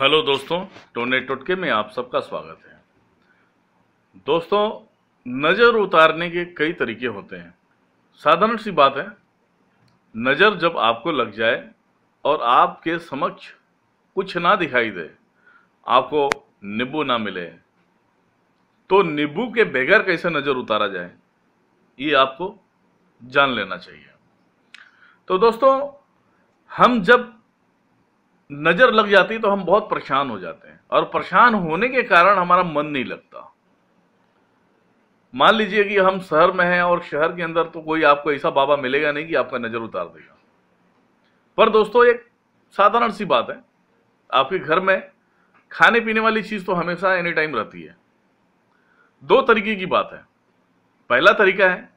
hello दोस्तों टोने टोटके में आप सबका स्वागत है दोस्तों नज़र उतारने के कई तरीके होते हैं साधारण सी बात है नज़र जब आपको लग जाए और आपके समक्ष कुछ ना दिखाई दे आपको नींबू ना मिले तो नींबू के बगैर कैसे नज़र उतारा जाए ये आपको जान लेना चाहिए तो दोस्तों हम जब नज़र लग जाती तो हम बहुत परेशान हो जाते हैं और परेशान होने के कारण हमारा मन नहीं लगता मान लीजिए कि हम शहर में हैं और शहर के अंदर तो कोई आपको ऐसा बाबा मिलेगा नहीं कि आपका नज़र उतार देगा पर दोस्तों एक साधारण सी बात है आपके घर में खाने पीने वाली चीज़ तो हमेशा एनी टाइम रहती है दो तरीके की बात है पहला तरीका है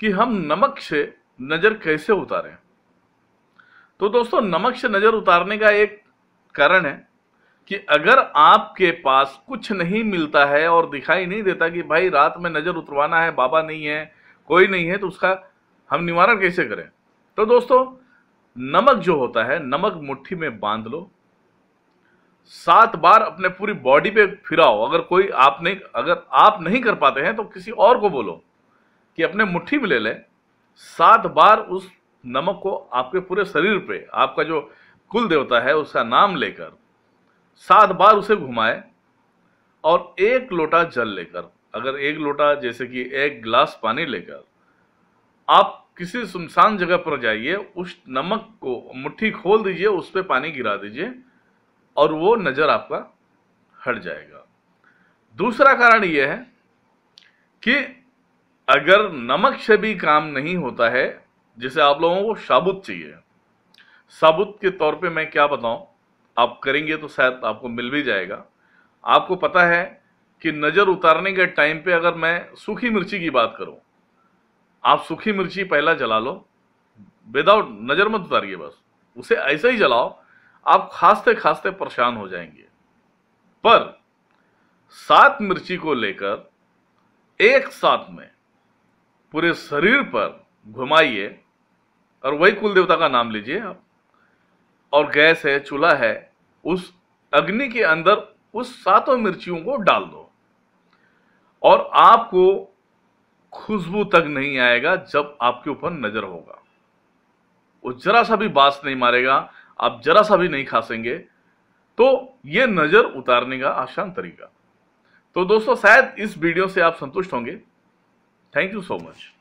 कि हम नमक से नज़र कैसे उतारें तो दोस्तों नमक से नज़र उतारने का एक कारण है कि अगर आपके पास कुछ नहीं मिलता है और दिखाई नहीं देता कि भाई रात में नज़र उतरवाना है बाबा नहीं है कोई नहीं है तो उसका हम निवारण कैसे करें तो दोस्तों नमक जो होता है नमक मुट्ठी में बांध लो सात बार अपने पूरी बॉडी पे फिराओ अगर कोई आप नहीं अगर आप नहीं कर पाते हैं तो किसी और को बोलो कि अपने मुट्ठी में ले लें सात बार उस नमक को आपके पूरे शरीर पे आपका जो कुल देवता है उसका नाम लेकर सात बार उसे घुमाए और एक लोटा जल लेकर अगर एक लोटा जैसे कि एक गिलास पानी लेकर आप किसी सुनसान जगह पर जाइए उस नमक को मुट्ठी खोल दीजिए उस पर पानी गिरा दीजिए और वो नज़र आपका हट जाएगा दूसरा कारण यह है कि अगर नमक से भी काम नहीं होता है जिसे आप लोगों को साबुत चाहिए साबुत के तौर पे मैं क्या बताऊं आप करेंगे तो शायद आपको मिल भी जाएगा आपको पता है कि नज़र उतारने के टाइम पे अगर मैं सूखी मिर्ची की बात करूं आप सूखी मिर्ची पहला जला लो विदाउट नज़र मत उतारिए बस उसे ऐसे ही जलाओ आप खासते खासते परेशान हो जाएंगे पर सात मिर्ची को लेकर एक साथ में पूरे शरीर पर घुमाइए और वही कुल देवता का नाम लीजिए आप और गैस है चूल्हा है उस अग्नि के अंदर उस सातों मिर्चियों को डाल दो और आपको खुशबू तक नहीं आएगा जब आपके ऊपर नजर होगा वो जरा सा भी बास नहीं मारेगा आप जरा सा भी नहीं खासेंगे तो ये नजर उतारने का आसान तरीका तो दोस्तों शायद इस वीडियो से आप संतुष्ट होंगे थैंक यू सो मच